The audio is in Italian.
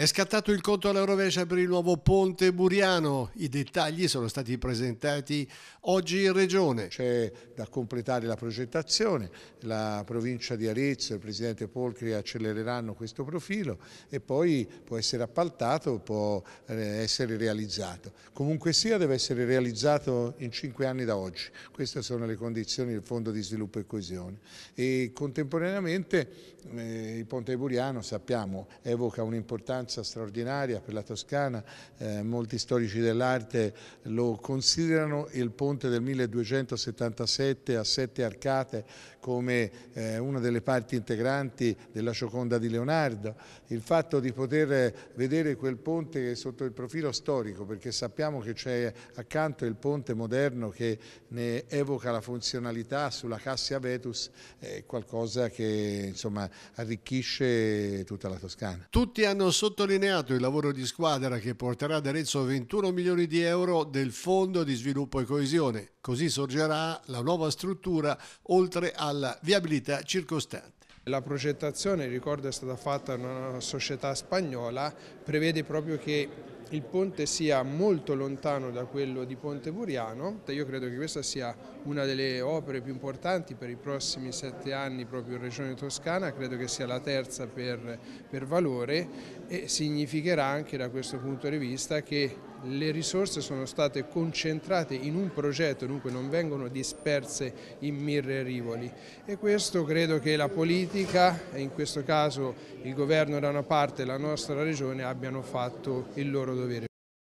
È scattato il conto alla rovescia per il nuovo ponte buriano. I dettagli sono stati presentati oggi in regione. C'è da completare la progettazione, la provincia di Arezzo e il presidente Polcri accelereranno questo profilo e poi può essere appaltato, può eh, essere realizzato. Comunque sia deve essere realizzato in cinque anni da oggi. Queste sono le condizioni del Fondo di Sviluppo e Coesione. E contemporaneamente eh, il ponte buriano, sappiamo, evoca un'importante piazza straordinaria per la Toscana, eh, molti storici dell'arte lo considerano il ponte del 1277 a sette arcate come eh, una delle parti integranti della Gioconda di Leonardo. Il fatto di poter vedere quel ponte sotto il profilo storico, perché sappiamo che c'è accanto il ponte moderno che ne evoca la funzionalità sulla Cassia Vetus, è qualcosa che insomma, arricchisce tutta la Toscana. Tutti hanno sotto sottolineato il lavoro di squadra che porterà ad Arezzo 21 milioni di euro del Fondo di Sviluppo e Coesione. Così sorgerà la nuova struttura oltre alla viabilità circostante. La progettazione, ricordo, è stata fatta da una società spagnola, prevede proprio che il ponte sia molto lontano da quello di Ponte Buriano. Io credo che questa sia una delle opere più importanti per i prossimi sette anni proprio in Regione Toscana, credo che sia la terza per, per valore e significherà anche da questo punto di vista che le risorse sono state concentrate in un progetto, dunque non vengono disperse in mirre rivoli e questo credo che la politica e in questo caso il governo da una parte e la nostra regione abbiano fatto il loro dovere.